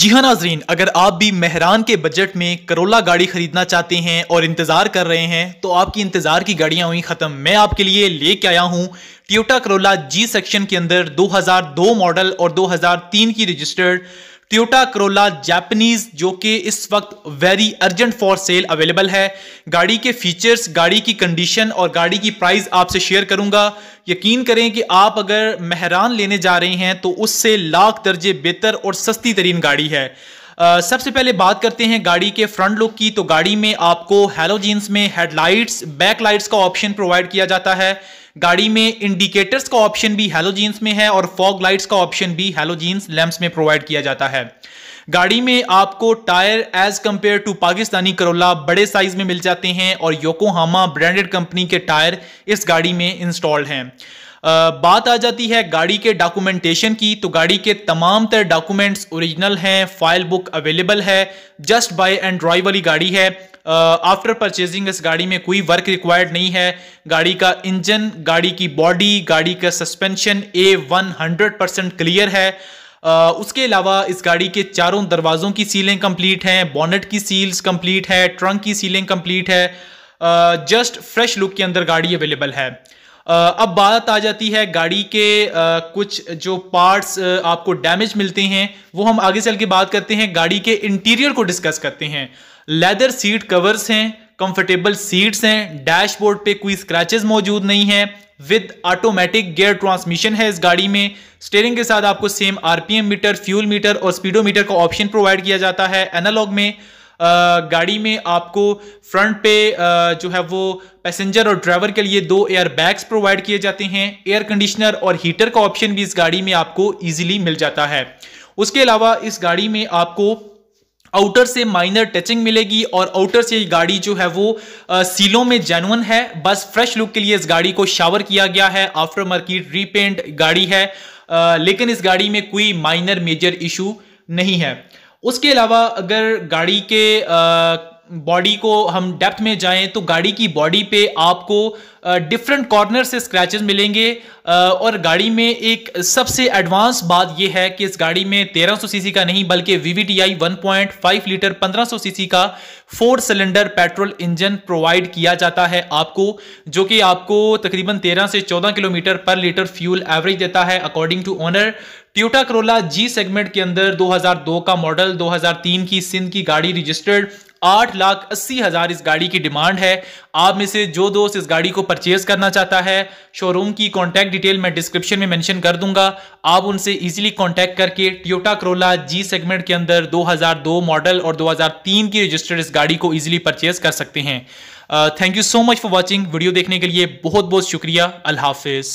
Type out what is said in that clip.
जी हाँ नाजरीन अगर आप भी मेहरान के बजट में करोला गाड़ी खरीदना चाहते हैं और इंतज़ार कर रहे हैं तो आपकी इंतज़ार की गाड़ियां हुई ख़त्म मैं आपके लिए लेके आया हूँ टियोटा करोला जी सेक्शन के अंदर 2002 मॉडल और 2003 की रजिस्टर्ड ट्योटा करोला जैपनीज जो कि इस वक्त very urgent for sale available है गाड़ी के फीचर्स गाड़ी की कंडीशन और गाड़ी की प्राइस आपसे शेयर करूंगा यकीन करें कि आप अगर मेहरान लेने जा रहे हैं तो उससे लाख दर्जे बेहतर और सस्ती तरीन गाड़ी है Uh, सबसे पहले बात करते हैं गाड़ी के फ्रंट लुक की तो गाड़ी में आपको हेलोजींस में हेडलाइट्स बैक लाइट्स का ऑप्शन प्रोवाइड किया जाता है गाड़ी में इंडिकेटर्स का ऑप्शन भी हेलोजींस में है और फॉग लाइट्स का ऑप्शन भी हेलोजींस लैंप्स में प्रोवाइड किया जाता है गाड़ी में आपको tyre as compare to Pakistani Corolla बड़े साइज में मिल जाते हैं और योकोहामा ब्रांडेड कंपनी के टायर इस गाड़ी में इंस्टॉल्ड हैं बात आ जाती है गाड़ी के डॉक्यूमेंटेशन की तो गाड़ी के तमाम तर डॉक्यूमेंट्स ओरिजिनल हैं फाइल बुक अवेलेबल है जस्ट बाय एंड ड्राइव वाली गाड़ी है आफ्टर परचेजिंग इस गाड़ी में कोई वर्क रिक्वायर्ड नहीं है गाड़ी का इंजन गाड़ी की बॉडी गाड़ी का suspension A one hundred percent clear है Uh, उसके अलावा इस गाड़ी के चारों दरवाज़ों की सीलिंग कंप्लीट हैं बॉनेट की सील्स कंप्लीट है ट्रंक की सीलिंग कंप्लीट है जस्ट फ्रेश लुक के अंदर गाड़ी अवेलेबल है अब बात आ जाती है गाड़ी के कुछ जो पार्ट्स आपको डैमेज मिलते हैं वो हम आगे चल के बात करते हैं गाड़ी के इंटीरियर को डिस्कस करते हैं लेदर सीट कवर्स हैं कंफर्टेबल सीट्स हैं डैशबोर्ड पे कोई स्क्रैचेस मौजूद नहीं है विद ऑटोमेटिक गियर ट्रांसमिशन है इस गाड़ी में स्टेयरिंग के साथ आपको same RPM meter fuel meter और स्पीडोमीटर का ऑप्शन प्रोवाइड किया जाता है एनालॉग में गाड़ी में आपको फ्रंट पे जो है वो पैसेंजर और ड्राइवर के लिए दो एयर बैग्स प्रोवाइड किए जाते हैं एयर कंडीशनर और हीटर का ऑप्शन भी इस गाड़ी में आपको ईजिली मिल जाता है उसके अलावा इस गाड़ी में आपको आउटर से माइनर टचिंग मिलेगी और आउटर से गाड़ी जो है वो आ, सीलों में जेनुअन है बस फ्रेश लुक के लिए इस गाड़ी को शावर किया गया है आफ्टर मार्केट रीपेंट गाड़ी है आ, लेकिन इस गाड़ी में कोई माइनर मेजर इशू नहीं है उसके अलावा अगर गाड़ी के बॉडी को हम डेप्थ में जाएं तो गाड़ी की बॉडी पे आपको डिफरेंट कॉर्नर से स्क्रैचेस मिलेंगे और गाड़ी में एक सबसे एडवांस बात यह है कि इस गाड़ी में 1300 सीसी का नहीं बल्कि वीवीटीआई 1.5 लीटर 1500 सीसी का four cylinder petrol engine provide किया जाता है आपको जो कि आपको तकरीबन 13 से 14 किलोमीटर पर लीटर फ्यूल एवरेज देता है according to owner Toyota Corolla G segment के अंदर 2002 का मॉडल 2003 की सिंध की गाड़ी रजिस्टर्ड आठ लाख अस्सी हजार इस गाड़ी की डिमांड है आप में से जो दोस्त इस गाड़ी को परचेज करना चाहता है शोरूम की कॉन्टैक्ट डिटेल मैं डिस्क्रिप्शन में मैंशन कर दूंगा आप उनसे इजिली कॉन्टैक्ट करके ट्योटा करोला जी सेगमेंट के अंदर दो मॉडल और तीन की रजिस्टर्ड इस गाड़ी को इजिली परचेज कर सकते हैं thank you so much for watching video देखने के लिए बहुत बहुत शुक्रिया अल्लाफिज